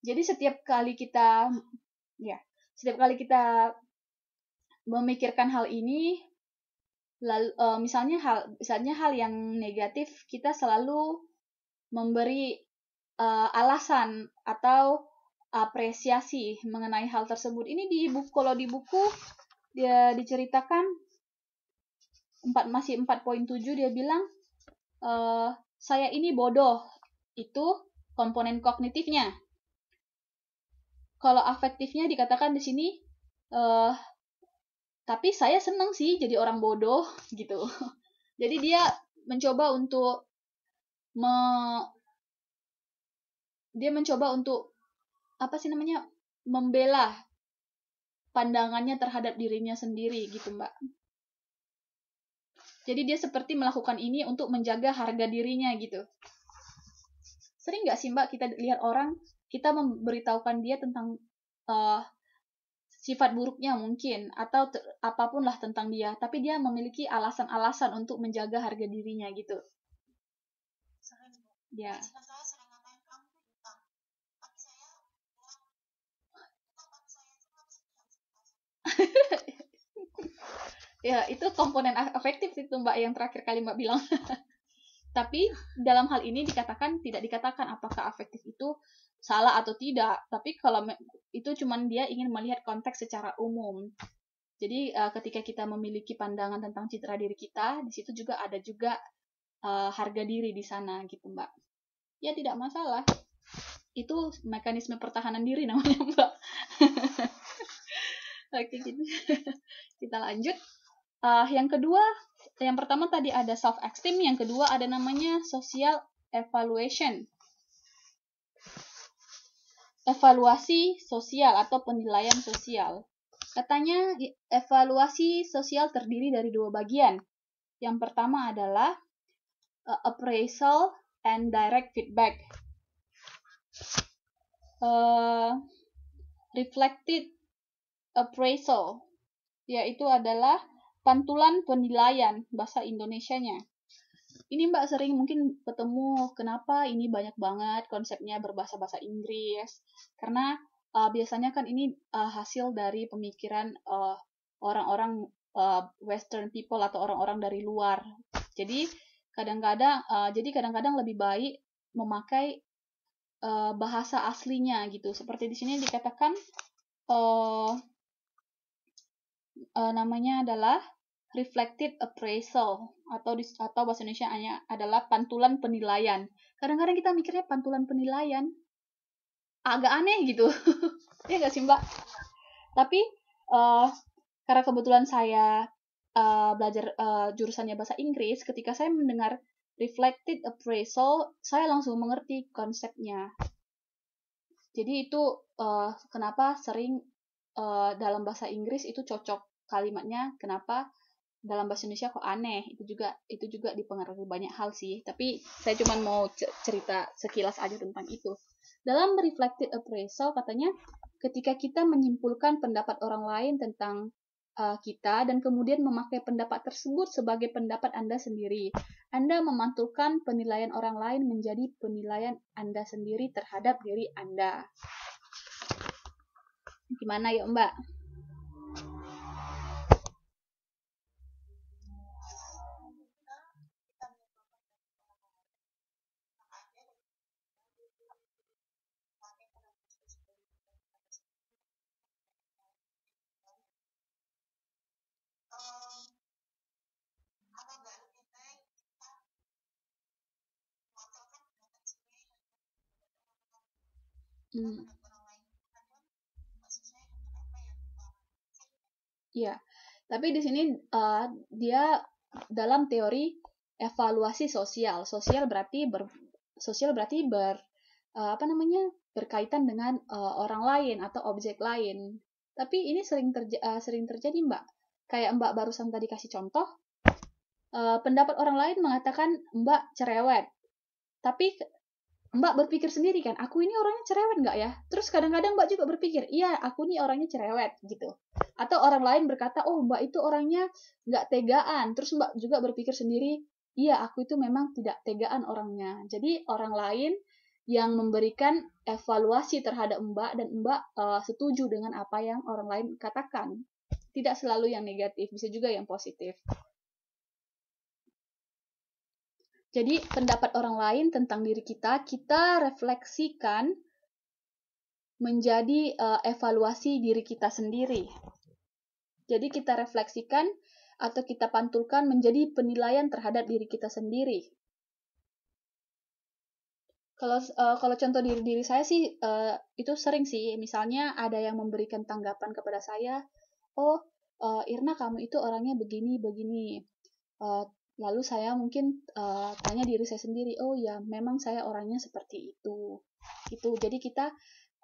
Jadi setiap kali kita ya setiap kali kita memikirkan hal ini lalu uh, misalnya hal misalnya hal yang negatif kita selalu memberi uh, alasan atau apresiasi mengenai hal tersebut ini di buku kalau di buku dia diceritakan 4 masih 4.7 dia bilang eh, saya ini bodoh itu komponen kognitifnya kalau afektifnya dikatakan di sini uh, tapi saya seneng sih jadi orang bodoh gitu jadi dia mencoba untuk me dia mencoba untuk apa sih namanya membela pandangannya terhadap dirinya sendiri gitu mbak jadi dia seperti melakukan ini untuk menjaga harga dirinya gitu sering nggak sih mbak kita lihat orang kita memberitahukan dia tentang uh, sifat buruknya mungkin atau apapun lah tentang dia, tapi dia memiliki alasan-alasan untuk menjaga harga dirinya gitu. Ya. ya itu komponen efektif itu mbak yang terakhir kali mbak bilang tapi dalam hal ini dikatakan tidak dikatakan apakah afektif itu salah atau tidak, tapi kalau itu cuman dia ingin melihat konteks secara umum. Jadi uh, ketika kita memiliki pandangan tentang citra diri kita, di situ juga ada juga uh, harga diri di sana gitu, Mbak. Ya tidak masalah. Itu mekanisme pertahanan diri namanya, Mbak. Oke, gitu. kita lanjut. Uh, yang kedua, yang pertama tadi ada self esteem, yang kedua ada namanya social evaluation evaluasi sosial atau penilaian sosial. Katanya evaluasi sosial terdiri dari dua bagian. Yang pertama adalah uh, appraisal and direct feedback. Uh, reflected appraisal yaitu adalah pantulan penilaian bahasa Indonesia nya ini Mbak sering mungkin ketemu kenapa ini banyak banget konsepnya berbahasa bahasa Inggris karena uh, biasanya kan ini uh, hasil dari pemikiran uh, orang-orang uh, Western people atau orang-orang dari luar. Jadi kadang-kadang uh, jadi kadang-kadang lebih baik memakai uh, bahasa aslinya gitu. Seperti di sini dikatakan uh, uh, namanya adalah reflected appraisal atau atau bahasa Indonesia hanya adalah pantulan penilaian. Kadang-kadang kita mikirnya pantulan penilaian agak aneh gitu. ya gak sih Mbak? Tapi uh, karena kebetulan saya uh, belajar uh, jurusannya bahasa Inggris, ketika saya mendengar reflected appraisal, saya langsung mengerti konsepnya. Jadi itu uh, kenapa sering uh, dalam bahasa Inggris itu cocok kalimatnya kenapa dalam bahasa Indonesia kok aneh itu juga itu juga dipengaruhi banyak hal sih tapi saya cuma mau cerita sekilas aja tentang itu dalam reflected appraisal katanya ketika kita menyimpulkan pendapat orang lain tentang uh, kita dan kemudian memakai pendapat tersebut sebagai pendapat Anda sendiri Anda memantulkan penilaian orang lain menjadi penilaian Anda sendiri terhadap diri Anda gimana ya Mbak hmm. ya iya, tapi di sini uh, dia dalam teori evaluasi sosial. Sosial berarti ber, sosial berarti ber uh, apa namanya berkaitan dengan uh, orang lain atau objek lain. Tapi ini sering terja uh, sering terjadi mbak. Kayak mbak barusan tadi kasih contoh, uh, pendapat orang lain mengatakan mbak cerewet. Tapi Mbak berpikir sendiri kan, aku ini orangnya cerewet nggak ya? Terus kadang-kadang Mbak juga berpikir, iya aku ini orangnya cerewet gitu. Atau orang lain berkata, oh Mbak itu orangnya nggak tegaan. Terus Mbak juga berpikir sendiri, iya aku itu memang tidak tegaan orangnya. Jadi orang lain yang memberikan evaluasi terhadap Mbak dan Mbak uh, setuju dengan apa yang orang lain katakan. Tidak selalu yang negatif, bisa juga yang positif. Jadi pendapat orang lain tentang diri kita kita refleksikan menjadi uh, evaluasi diri kita sendiri. Jadi kita refleksikan atau kita pantulkan menjadi penilaian terhadap diri kita sendiri. Kalau uh, kalau contoh diri diri saya sih uh, itu sering sih. Misalnya ada yang memberikan tanggapan kepada saya, oh uh, Irna kamu itu orangnya begini begini. Uh, lalu saya mungkin uh, tanya diri saya sendiri oh ya memang saya orangnya seperti itu itu jadi kita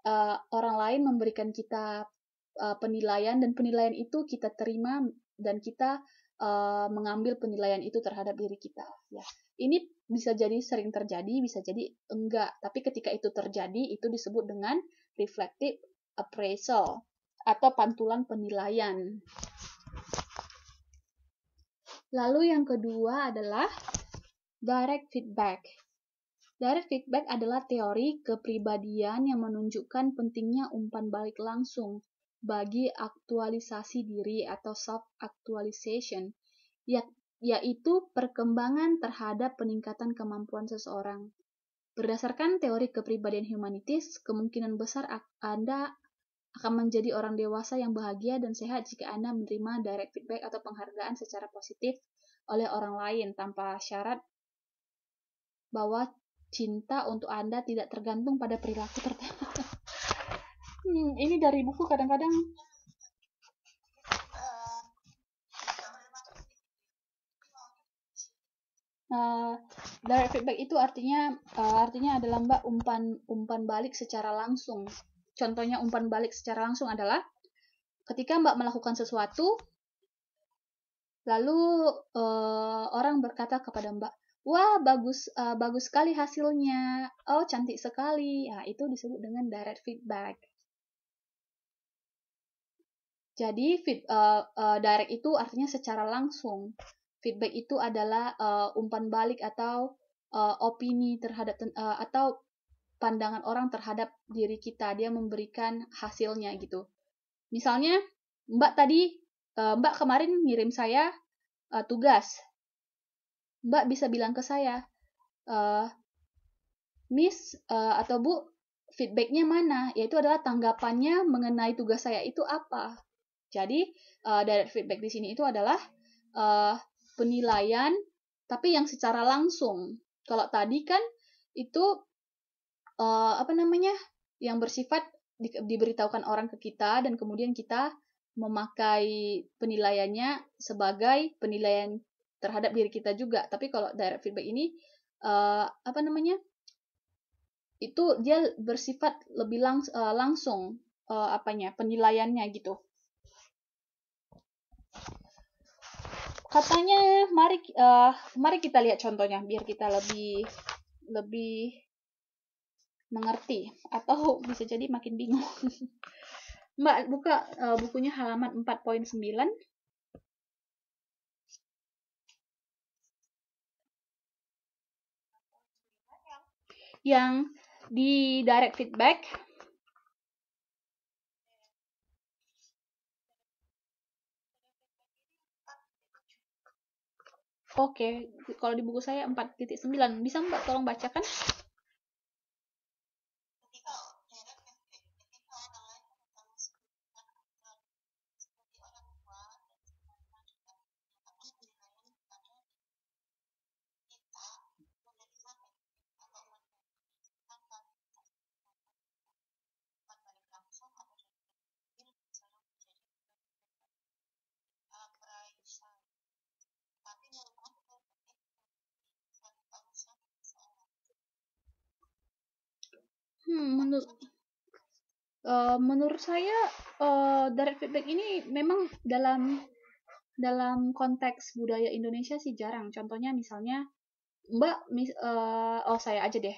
uh, orang lain memberikan kita uh, penilaian dan penilaian itu kita terima dan kita uh, mengambil penilaian itu terhadap diri kita ya ini bisa jadi sering terjadi bisa jadi enggak tapi ketika itu terjadi itu disebut dengan reflective appraisal atau pantulan penilaian Lalu yang kedua adalah direct feedback. Direct feedback adalah teori kepribadian yang menunjukkan pentingnya umpan balik langsung bagi aktualisasi diri atau self actualization, ya-, yaitu perkembangan terhadap peningkatan kemampuan seseorang. Berdasarkan teori kepribadian humanitis, kemungkinan besar Anda akan menjadi orang dewasa yang bahagia dan sehat jika Anda menerima direct feedback atau penghargaan secara positif oleh orang lain tanpa syarat bahwa cinta untuk Anda tidak tergantung pada perilaku tertentu. hmm, ini dari buku kadang-kadang Uh, direct feedback itu artinya uh, artinya adalah mbak umpan umpan balik secara langsung Contohnya umpan balik secara langsung adalah ketika Mbak melakukan sesuatu, lalu uh, orang berkata kepada Mbak, wah bagus uh, bagus sekali hasilnya, oh cantik sekali. Nah, itu disebut dengan direct feedback. Jadi feed, uh, uh, direct itu artinya secara langsung. Feedback itu adalah uh, umpan balik atau uh, opini terhadap uh, atau pandangan orang terhadap diri kita. Dia memberikan hasilnya gitu. Misalnya, Mbak tadi, eh, Mbak kemarin ngirim saya uh, tugas. Mbak bisa bilang ke saya, uh, Miss uh, atau Bu, feedbacknya mana? Yaitu adalah tanggapannya mengenai tugas saya itu apa. Jadi, uh, direct feedback di sini itu adalah uh, penilaian, tapi yang secara langsung. Kalau tadi kan itu uh, apa namanya yang bersifat di, diberitahukan orang ke kita dan kemudian kita memakai penilaiannya sebagai penilaian terhadap diri kita juga. Tapi kalau direct feedback ini uh, apa namanya? Itu dia bersifat lebih langs uh, langsung uh, apanya? penilaiannya gitu. Katanya mari uh, mari kita lihat contohnya biar kita lebih lebih mengerti atau bisa jadi makin bingung. Mbak buka uh, bukunya halaman 4.9. yang di direct feedback Oke, okay. kalau di buku saya 4.9. Bisa Mbak tolong bacakan? menurut uh, menurut saya uh, eh, direct feedback ini memang dalam dalam konteks budaya Indonesia sih jarang. Contohnya misalnya Mbak mis, uh, oh saya aja deh.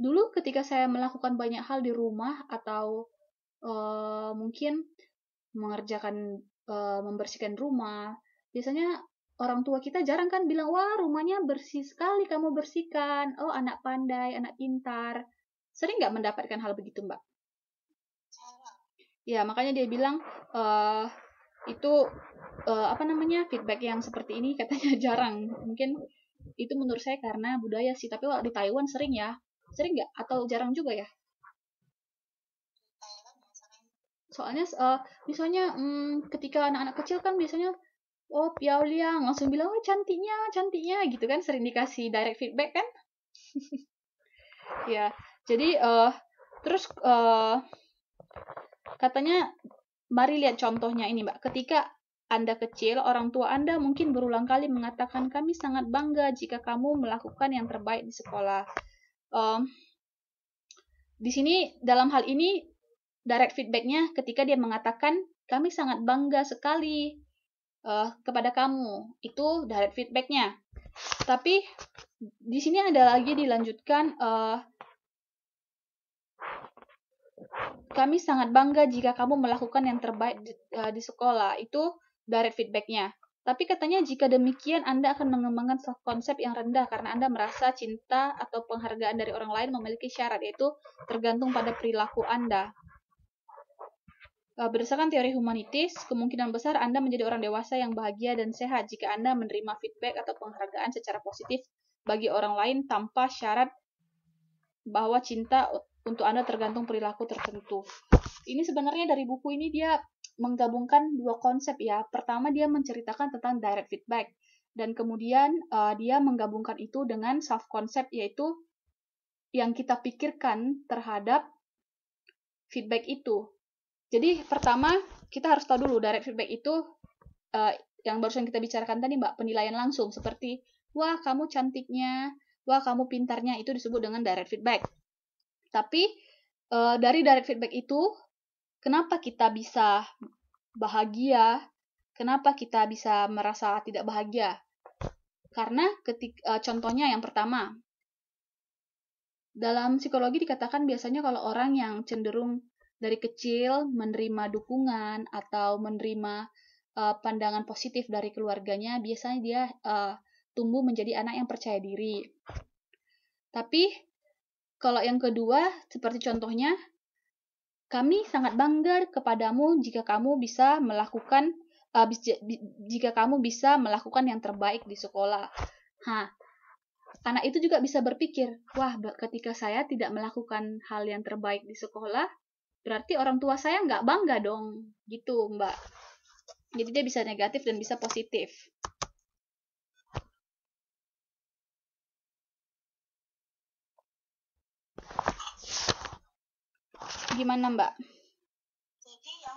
Dulu ketika saya melakukan banyak hal di rumah atau uh, mungkin mengerjakan uh, membersihkan rumah, biasanya orang tua kita jarang kan bilang, wah rumahnya bersih sekali kamu bersihkan, oh anak pandai, anak pintar. Sering nggak mendapatkan hal begitu, Mbak? Ya, makanya dia bilang uh, itu uh, apa namanya feedback yang seperti ini katanya jarang. Mungkin itu menurut saya karena budaya sih. Tapi kalau di Taiwan sering ya, sering nggak atau jarang juga ya? ya Soalnya uh, misalnya um, ketika anak-anak kecil kan biasanya oh piau Liang langsung bilang oh cantiknya cantiknya gitu kan sering dikasih direct feedback kan ya jadi uh, terus uh, katanya mari lihat contohnya ini Mbak. Ketika anda kecil, orang tua Anda mungkin berulang kali mengatakan kami sangat bangga jika kamu melakukan yang terbaik di sekolah. Um, di sini dalam hal ini direct feedbacknya ketika dia mengatakan kami sangat bangga sekali uh, kepada kamu itu direct feedbacknya. Tapi di sini ada lagi dilanjutkan uh, kami sangat bangga jika kamu melakukan yang terbaik di, uh, di sekolah. Itu direct feedbacknya. Tapi katanya jika demikian Anda akan mengembangkan konsep yang rendah karena Anda merasa cinta atau penghargaan dari orang lain memiliki syarat yaitu tergantung pada perilaku Anda. Eh, berdasarkan teori humanitis, kemungkinan besar Anda menjadi orang dewasa yang bahagia dan sehat jika Anda menerima feedback atau penghargaan secara positif bagi orang lain tanpa syarat bahwa cinta untuk Anda tergantung perilaku tertentu. Ini sebenarnya dari buku ini dia menggabungkan dua konsep ya. Pertama dia menceritakan tentang direct feedback dan kemudian uh, dia menggabungkan itu dengan self concept yaitu yang kita pikirkan terhadap feedback itu. Jadi pertama kita harus tahu dulu direct feedback itu uh, yang barusan kita bicarakan tadi Mbak, penilaian langsung seperti wah kamu cantiknya, wah kamu pintarnya itu disebut dengan direct feedback. Tapi uh, dari direct feedback itu, kenapa kita bisa bahagia? Kenapa kita bisa merasa tidak bahagia? Karena ketika uh, eh, contohnya yang pertama, dalam psikologi dikatakan biasanya kalau orang yang cenderung dari kecil menerima dukungan atau menerima uh, pandangan positif dari keluarganya, biasanya dia uh, tumbuh menjadi anak yang percaya diri. Tapi kalau yang kedua, seperti contohnya, kami sangat bangga kepadamu jika kamu bisa melakukan uh, jika kamu bisa melakukan yang terbaik di sekolah. Hah. Anak itu juga bisa berpikir, wah ketika saya tidak melakukan hal yang terbaik di sekolah, berarti orang tua saya nggak bangga dong, gitu mbak. Jadi dia bisa negatif dan bisa positif. gimana Mbak? Eh, ya,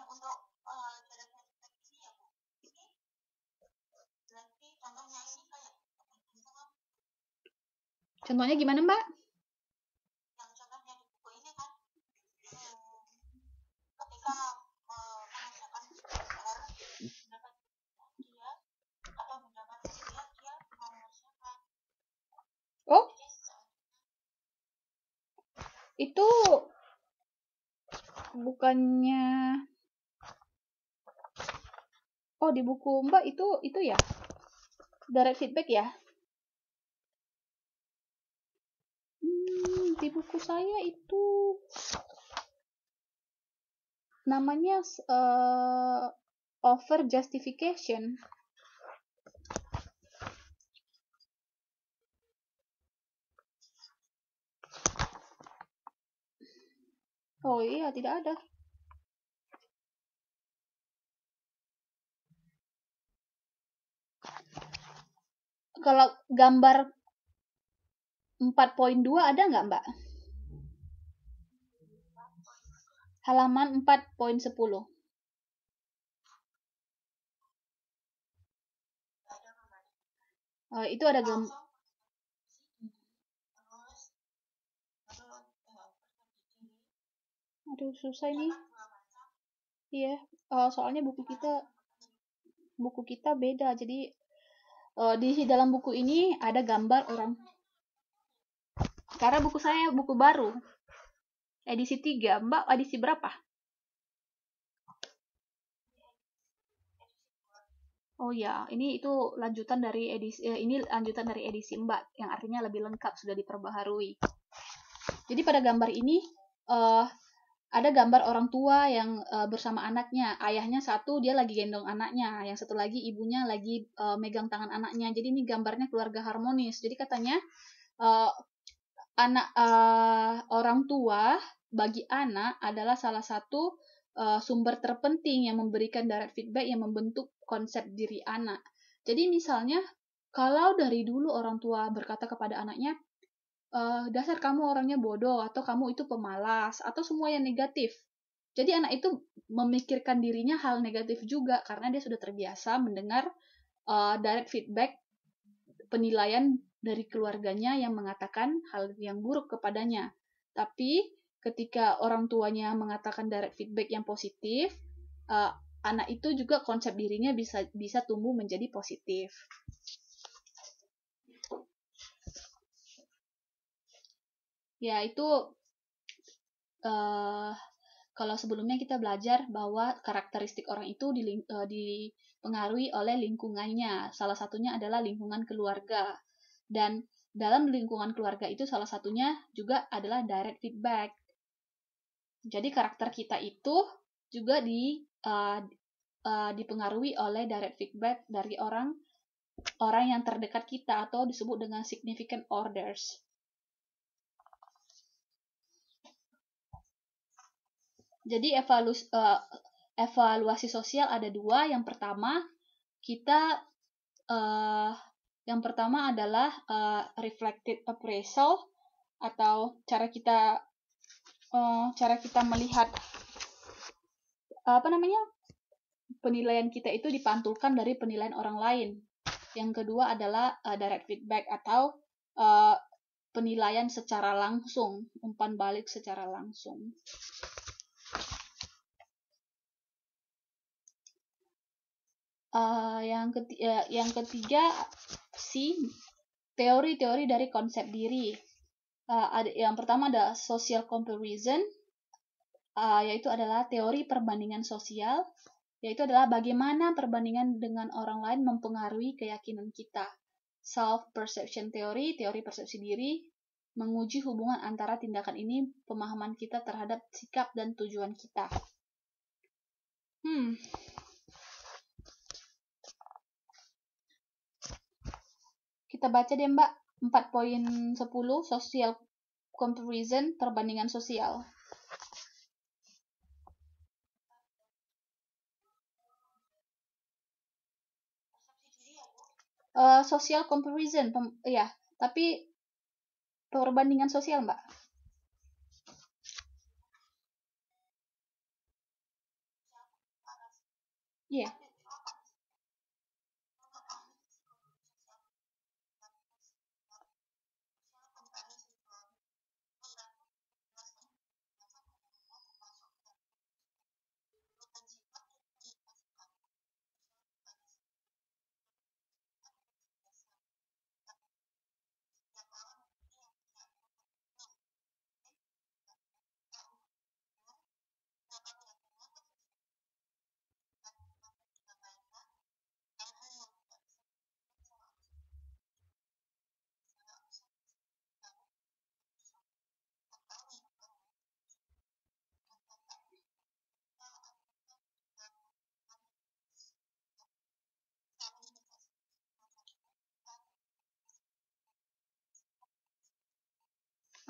contohnya gimana Mbak? Oh? Itu bukannya oh di buku mbak itu itu ya direct feedback ya hmm, di buku saya itu namanya uh, over justification Oh iya, tidak ada. Kalau gambar 4.2 ada nggak, Mbak? Halaman 4.10. Uh, itu ada gambar aduh susah ini iya yeah, uh, soalnya buku kita buku kita beda jadi uh, di dalam buku ini ada gambar orang karena buku saya buku baru edisi 3 mbak edisi berapa Oh ya, ini itu lanjutan dari edisi eh, ini lanjutan dari edisi Mbak yang artinya lebih lengkap sudah diperbaharui. Jadi pada gambar ini uh, ada gambar orang tua yang uh, bersama anaknya. Ayahnya satu dia lagi gendong anaknya, yang satu lagi ibunya lagi uh, megang tangan anaknya. Jadi ini gambarnya keluarga harmonis. Jadi katanya uh, anak uh, orang tua bagi anak adalah salah satu uh, sumber terpenting yang memberikan direct feedback yang membentuk konsep diri anak. Jadi misalnya kalau dari dulu orang tua berkata kepada anaknya, uh, dasar kamu orangnya bodoh atau kamu itu pemalas atau semua yang negatif. Jadi anak itu memikirkan dirinya hal negatif juga karena dia sudah terbiasa mendengar uh, direct feedback penilaian dari keluarganya yang mengatakan hal yang buruk kepadanya. Tapi ketika orang tuanya mengatakan direct feedback yang positif, uh, anak itu juga konsep dirinya bisa bisa tumbuh menjadi positif. ya itu uh, kalau sebelumnya kita belajar bahwa karakteristik orang itu eh, dipengaruhi oleh lingkungannya. Salah satunya adalah lingkungan keluarga. Dan dalam lingkungan keluarga itu salah satunya juga adalah direct feedback. Jadi karakter kita itu juga di uh, uh, dipengaruhi oleh direct feedback dari orang orang yang terdekat kita atau disebut dengan significant orders. jadi evaluasi, uh, eh, evaluasi sosial ada dua. Yang pertama kita uh, yang pertama adalah uh, reflected appraisal atau cara kita uh, cara kita melihat apa namanya penilaian kita itu dipantulkan dari penilaian orang lain. Yang kedua adalah uh, direct feedback atau uh, penilaian secara langsung, umpan balik secara langsung. Eh, yang ketiga, ya, yang ketiga si teori-teori dari konsep diri. Uh, ada, yang pertama ada social comparison, uh, yaitu adalah teori perbandingan sosial, yaitu adalah bagaimana perbandingan dengan orang lain mempengaruhi keyakinan kita. Self perception theory, teori persepsi diri, menguji hubungan antara tindakan ini pemahaman kita terhadap sikap dan tujuan kita. Hmm, Kita baca deh Mbak 4.10 social comparison perbandingan sosial. Uh, social comparison, pem, ya, tapi perbandingan sosial, Mbak. Iya. Yeah.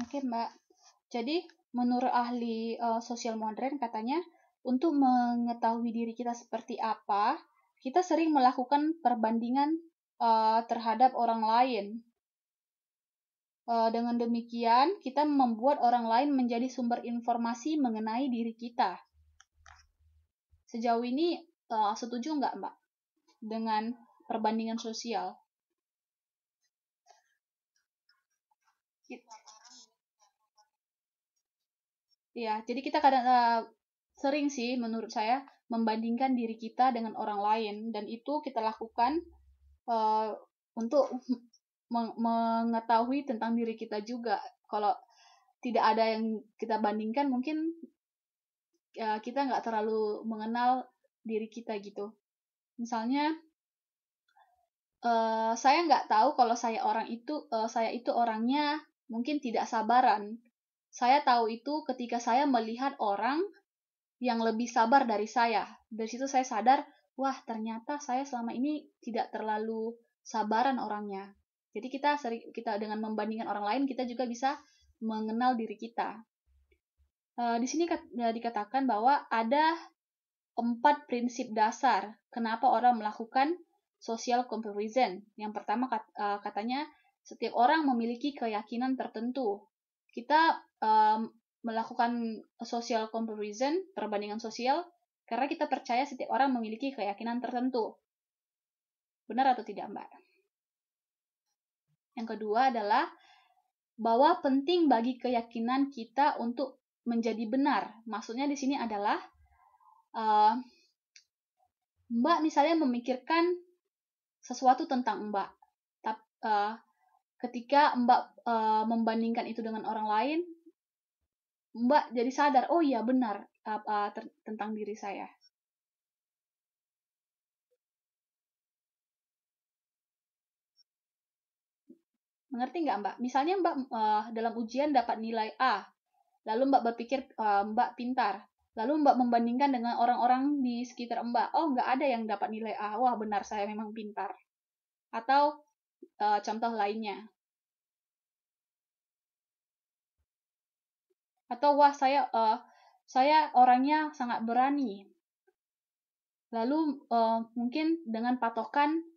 terakhir Mbak. Jadi, menurut ahli uh, sosial modern katanya, untuk mengetahui diri kita seperti apa, kita sering melakukan perbandingan uh, terhadap orang lain. Uh, dengan demikian, kita membuat orang lain menjadi sumber informasi mengenai diri kita. Sejauh ini, uh, setuju nggak, Mbak, dengan perbandingan sosial? Iya, jadi kita kadang uh, sering sih menurut saya membandingkan diri kita dengan orang lain dan itu kita lakukan uh, untuk meng mengetahui tentang diri kita juga. Kalau tidak ada yang kita bandingkan, mungkin uh, kita nggak terlalu mengenal diri kita gitu. Misalnya, uh, saya nggak tahu kalau saya orang itu, uh, saya itu orangnya mungkin tidak sabaran saya tahu itu ketika saya melihat orang yang lebih sabar dari saya. Dari situ saya sadar, wah ternyata saya selama ini tidak terlalu sabaran orangnya. Jadi kita seri, kita dengan membandingkan orang lain kita juga bisa mengenal diri kita. E, di sini ya, dikatakan bahwa ada empat prinsip dasar kenapa orang melakukan social comparison. Yang pertama kat, e, katanya setiap orang memiliki keyakinan tertentu. Kita um, melakukan social comparison, perbandingan sosial, karena kita percaya setiap orang memiliki keyakinan tertentu. Benar atau tidak, Mbak? Yang kedua adalah bahwa penting bagi keyakinan kita untuk menjadi benar. Maksudnya di sini adalah uh, Mbak misalnya memikirkan sesuatu tentang Mbak, tapi uh, eh, ketika Mbak uh, membandingkan itu dengan orang lain, Mbak jadi sadar, oh iya benar apa ah, ter- tentang diri saya. Mengerti nggak Mbak? Misalnya Mbak uh, dalam ujian dapat nilai A, lalu Mbak berpikir uh, Mbak pintar, lalu Mbak membandingkan dengan orang-orang di sekitar Mbak, oh nggak ada yang dapat nilai A, wah benar saya memang pintar. Atau uh, contoh lainnya, atau wah saya uh, saya orangnya sangat berani. Lalu uh, mungkin dengan patokan